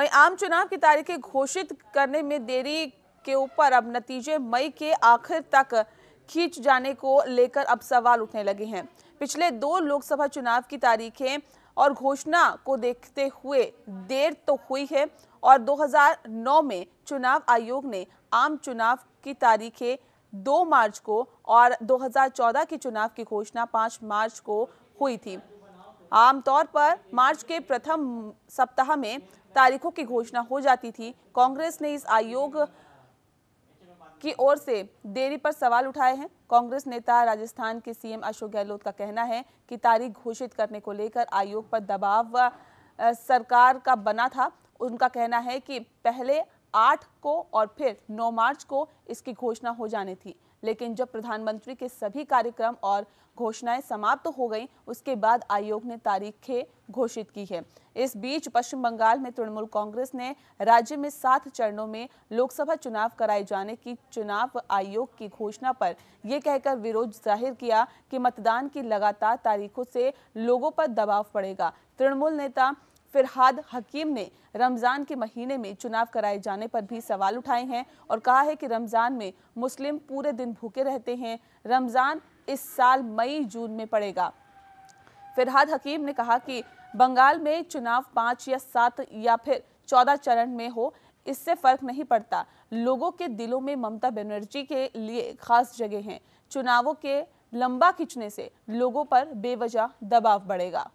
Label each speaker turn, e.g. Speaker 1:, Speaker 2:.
Speaker 1: वहीं आम चुनाव की तारीखें घोषित करने में देरी के ऊपर अब नतीजे मई के आखिर तक खींच जाने को लेकर अब सवाल उठने लगे हैं पिछले दो लोकसभा चुनाव की तारीखें और घोषणा को देखते हुए देर तो हुई है और 2009 में चुनाव आयोग ने आम चुनाव की तारीखें 2 मार्च को और 2014 के चुनाव की घोषणा 5 मार्च को हुई थी आमतौर पर मार्च के प्रथम सप्ताह में तारीखों की घोषणा हो जाती थी कांग्रेस ने इस आयोग की ओर से देरी पर सवाल उठाए हैं कांग्रेस नेता राजस्थान के सीएम अशोक गहलोत का कहना है कि तारीख घोषित करने को लेकर आयोग पर दबाव सरकार का बना था उनका कहना है कि पहले आठ को और फिर नौ मार्च को इसकी घोषणा हो जानी थी लेकिन जब प्रधानमंत्री के सभी कार्यक्रम और घोषणाएं समाप्त तो हो गई उसके बाद आयोग ने तारीखें घोषित की है इस बीच पश्चिम बंगाल में तृणमूल कांग्रेस ने राज्य में सात चरणों में लोकसभा चुनाव कराए जाने की चुनाव आयोग की घोषणा पर यह कहकर विरोध जाहिर किया कि मतदान की लगातार तारीखों से लोगों पर दबाव पड़ेगा तृणमूल नेता फिरहाद हकीम ने रमज़ान के महीने में चुनाव कराए जाने पर भी सवाल उठाए हैं और कहा है कि रमज़ान में मुस्लिम पूरे दिन भूखे रहते हैं रमज़ान इस साल मई जून में पड़ेगा फिरहाद हकीम ने कहा कि बंगाल में चुनाव पाँच या सात या फिर चौदह चरण में हो इससे फर्क नहीं पड़ता लोगों के दिलों में ममता बनर्जी के लिए खास जगह है चुनावों के लंबा खिंचने से लोगों पर बेवजह दबाव बढ़ेगा